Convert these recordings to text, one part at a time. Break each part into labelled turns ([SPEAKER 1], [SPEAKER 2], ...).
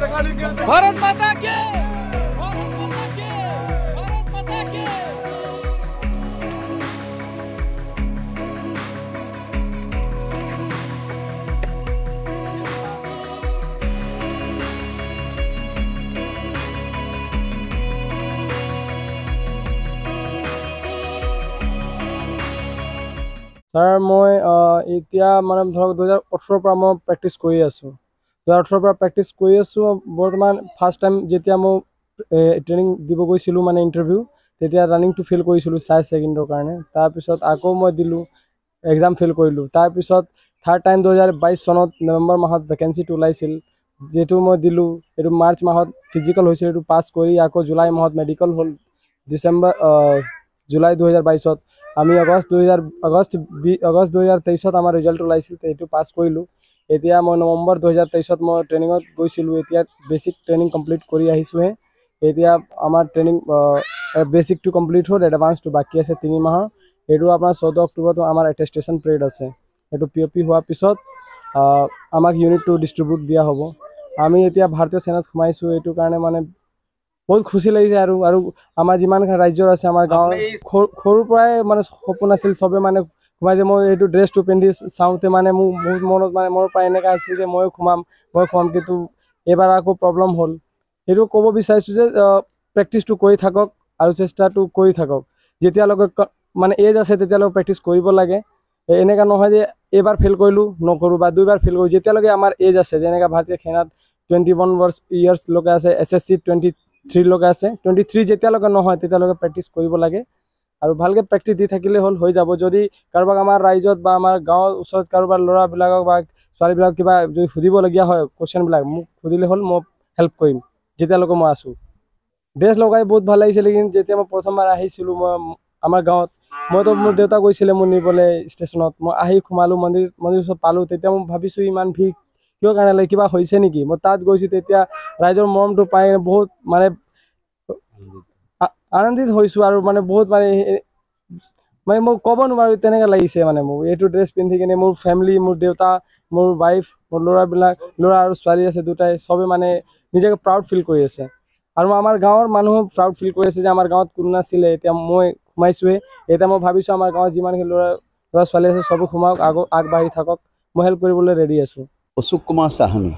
[SPEAKER 1] भारत माता के ছাৰ মই এতিয়া মানে ধৰক দুহেজাৰ ওঠৰৰ পৰা মই প্ৰেক্টিছ কৰি আছোঁ দুহেজাৰ ওঠৰৰ পৰা প্ৰেক্টিছ কৰি আছোঁ বৰ্তমান ফাৰ্ষ্ট টাইম যেতিয়া মই ট্ৰেইনিং দিব গৈছিলোঁ মানে ইণ্টাৰভিউ তেতিয়া ৰানিংটো ফেইল কৰিছিলোঁ চাৰে ছেকেণ্ডৰ কাৰণে তাৰপিছত আকৌ মই দিলোঁ এক্সাম ফেইল কৰিলোঁ তাৰপিছত থাৰ্ড টাইম দুহেজাৰ বাইছ চনত নৱেম্বৰ মাহত ভেকেঞ্চিটো ওলাইছিল যিহেতু মই দিলোঁ এইটো মাৰ্চ মাহত ফিজিকেল হৈছিল এইটো পাছ কৰি আকৌ জুলাই মাহত মেডিকেল হ'ল ডিচেম্বৰ জুলাই দুহেজাৰ বাইছত আমি আগষ্ট দুহেজাৰ আগষ্ট বি আগষ্ট দুহেজাৰ তেইছত আমাৰ ৰিজাল্ট ওলাইছিল সেইটো পাছ কৰিলোঁ এতিয়া মই নৱেম্বৰ দুহেজাৰ তেইছত মই ট্ৰেইনিঙত গৈছিলোঁ এতিয়া বেচিক ট্ৰেইনিং কমপ্লিট কৰি আহিছোঁহে এতিয়া আমাৰ ট্ৰেইনিং বেচিকটো কমপ্লিট হ'ল এডভান্সটো বাকী আছে তিনি মাহৰ সেইটো আপোনাৰ চৈধ্য অক্টোবৰটো আমাৰ এটেষ্টেশ্যন পিৰিয়ড আছে সেইটো পি অ' পি হোৱাৰ পিছত আমাক ইউনিটটো ডিষ্ট্ৰিবিউট দিয়া হ'ব আমি এতিয়া ভাৰতীয় সেনাত সোমাইছোঁ এইটো কাৰণে মানে বহুত খুচি লাগিছে আৰু আৰু আমাৰ যিমান ৰাজ্যৰ আছে আমাৰ গাঁৱৰ সৰুৰ পৰাই মানে সপোন আছিল চবে মানে সোমাই যে মই এইটো ড্ৰেছটো পিন্ধি চাওঁতে মানে মোৰ বহুত মনত মানে মোৰ পৰা এনেকুৱা আছিল যে ময়ো সোমাম মই সোমাম কিন্তু এইবাৰ আকৌ প্ৰব্লেম হ'ল সেইটো ক'ব বিচাৰিছোঁ যে প্ৰেক্টিছটো কৰি থাকক আৰু চেষ্টাটো কৰি থাকক যেতিয়ালৈকে মানে এজ আছে তেতিয়ালৈকে প্ৰেক্টিছ কৰিব লাগে এনেকুৱা নহয় যে এইবাৰ ফেইল কৰিলোঁ নকৰোঁ বা দুইবাৰ ফেইল কৰোঁ যেতিয়ালৈকে আমাৰ এজ আছে যেনেকৈ ভাৰতীয় সেনাত টুৱেণ্টি ওৱান ইয়াৰ্ছ ইয়াৰ্ছলৈকে আছে এছ এছ চি টুৱেণ্টি থ্ৰীলৈকে আছে টুৱেণ্টি থ্ৰী যেতিয়ালৈকে নহয় তেতিয়ালৈকে প্ৰেক্টিছ কৰিব লাগে আৰু ভালকে প্ৰেক্টিছ দি থাকিলে হ'ল হৈ যাব যদি কাৰোবাক আমাৰ ৰাইজত বা আমাৰ গাঁৱৰ ওচৰত কাৰোবাৰ ল'ৰাবিলাকক বা ছোৱালীবিলাকক কিবা যদি সুধিবলগীয়া হয় কুৱেশ্যনবিলাক মোক সুধিলে হ'ল মই হেল্প কৰিম যেতিয়ালৈকে মই আছোঁ ড্ৰেছ লগাই বহুত ভাল লাগিছিলে কিন্তু যেতিয়া মই প্ৰথমবাৰ আহিছিলোঁ মই আমাৰ গাঁৱত মইতো মোৰ দেউতা গৈছিলে মোৰ নিবলৈ ষ্টেচনত মই আহি সোমালোঁ মন্দিৰ মন্দিৰ ওচৰত পালোঁ তেতিয়া মই ভাবিছোঁ ইমান ভিৰ কিয় কাৰণে লাগে কিবা হৈছে নেকি মই তাত গৈছোঁ তেতিয়া ৰাইজৰ মৰমটো পাই বহুত মানে আনন্দিত হৈছোঁ আৰু মানে বহুত মানে মানে মই ক'ব নোৱাৰোঁ তেনেকৈ লাগিছে মানে মোক এইটো ড্ৰেছ পিন্ধি কিনে মোৰ ফেমিলি মোৰ দেউতা মোৰ ৱাইফ মোৰ ল'ৰাবিলাক ল'ৰা আৰু ছোৱালী আছে দুটাই চবেই মানে নিজকে প্ৰাউড ফিল কৰি আছে আৰু আমাৰ গাঁৱৰ মানুহো প্ৰাউড ফিল কৰি আছে যে আমাৰ গাঁৱত কোনো নাছিলে এতিয়া মই সোমাইছোঁহে এতিয়া মই ভাবিছোঁ আমাৰ গাঁৱত যিমানখিনি ল'ৰা ল'ৰা ছোৱালী আছে চবে সোমাওক আগ আগবাঢ়ি থাকক মই হেল্প কৰিবলৈ ৰেডি আছোঁ
[SPEAKER 2] অশোক কুমাৰ চাহানী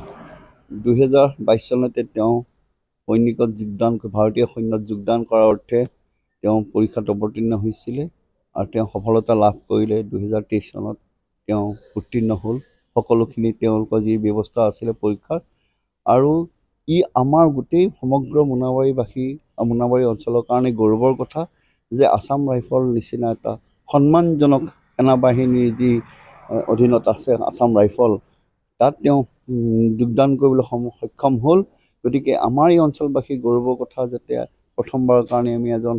[SPEAKER 2] দুহেজাৰ বাইছ চনতে তেওঁ সৈনিকত যোগদান ভাৰতীয় সৈন্যত যোগদান কৰাৰ অৰ্থে তেওঁ পৰীক্ষাত অৱতীৰ্ণ হৈছিলে আৰু তেওঁ সফলতা লাভ কৰিলে দুহেজাৰ তেইছ চনত তেওঁ উত্তীৰ্ণ হ'ল সকলোখিনি তেওঁলোকৰ যি ব্যৱস্থা আছিলে পৰীক্ষাৰ আৰু ই আমাৰ গোটেই সমগ্ৰ মোনাবাৰীবাসী মোনাবাৰী অঞ্চলৰ কাৰণে গৌৰৱৰ কথা যে আছাম ৰাইফল নিচিনা এটা সন্মানজনক সেনাবাহিনীৰ যি অধীনত আছে আছাম ৰাইফল তাত তেওঁ যোগদান কৰিবলৈ সম সক্ষম হ'ল গতিকে আমাৰ এই অঞ্চলবাসীৰ গৌৰৱৰ কথা যাতে প্ৰথমবাৰৰ কাৰণে আমি এজন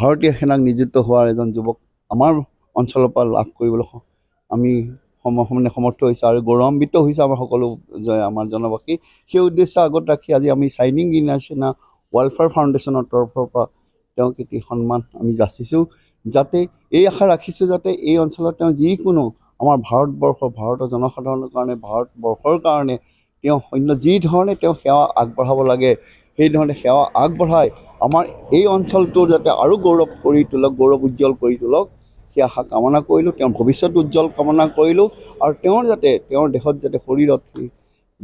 [SPEAKER 2] ভাৰতীয় সেনাক নিযুক্ত হোৱাৰ এজন যুৱক আমাৰ অঞ্চলৰ পৰা লাভ কৰিবলৈ আমি মানে সমৰ্থ হৈছে আৰু গৌৰৱান্বিত হৈছে আমাৰ সকলো আমাৰ জনবাসী সেই উদ্দেশ্য আগত ৰাখি আজি আমি চাইনিং ইণ্টাৰনেশ্যনেল ৱেলফেয়াৰ ফাউণ্ডেশ্যনৰ তৰফৰ পৰা তেওঁক এটি সন্মান আমি যাচিছোঁ যাতে এই আশা ৰাখিছোঁ যাতে এই অঞ্চলত তেওঁ যিকোনো আমাৰ ভাৰতবৰ্ষ ভাৰতৰ জনসাধাৰণৰ কাৰণে ভাৰতবৰ্ষৰ কাৰণে তেওঁ অন্য যিধৰণে তেওঁ সেৱা আগবঢ়াব লাগে সেইধৰণে সেৱা আগবঢ়াই আমাৰ এই অঞ্চলটো যাতে আৰু গৌৰৱ কৰি তোলক গৌৰৱ উজ্জ্বল কৰি তোলক সেই আশা কামনা কৰিলোঁ তেওঁৰ ভৱিষ্যত উজ্জ্বল কামনা কৰিলোঁ আৰু তেওঁৰ যাতে তেওঁৰ দেহত যাতে শৰীৰত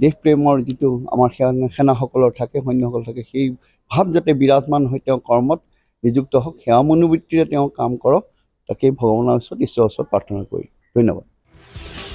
[SPEAKER 2] দেশ প্ৰেমৰ যিটো আমাৰ সেনা সেনাসকলৰ থাকে সৈন্যসকল থাকে সেই ভাৱ যাতে বিৰাজমান হৈ তেওঁ কৰ্মত নিযুক্ত হওক সেৱা মনোবৃত্তিৰে তেওঁ কাম কৰক তাকেই ভগৱানৰ ওচৰত ঈশ্বৰৰ ওচৰত প্ৰাৰ্থনা কৰিলোঁ ধন্যবাদ